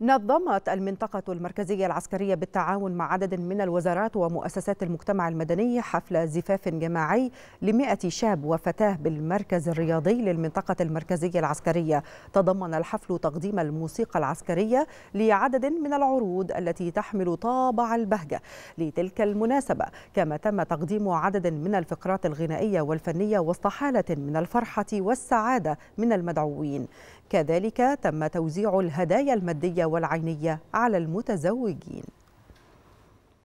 نظمت المنطقة المركزية العسكرية بالتعاون مع عدد من الوزارات ومؤسسات المجتمع المدني حفل زفاف جماعي لمئة شاب وفتاة بالمركز الرياضي للمنطقة المركزية العسكرية تضمن الحفل تقديم الموسيقى العسكرية لعدد من العروض التي تحمل طابع البهجة لتلك المناسبة كما تم تقديم عدد من الفقرات الغنائية والفنية واستحالة من الفرحة والسعادة من المدعوين كذلك تم توزيع الهدايا المادية والعينية على المتزوجين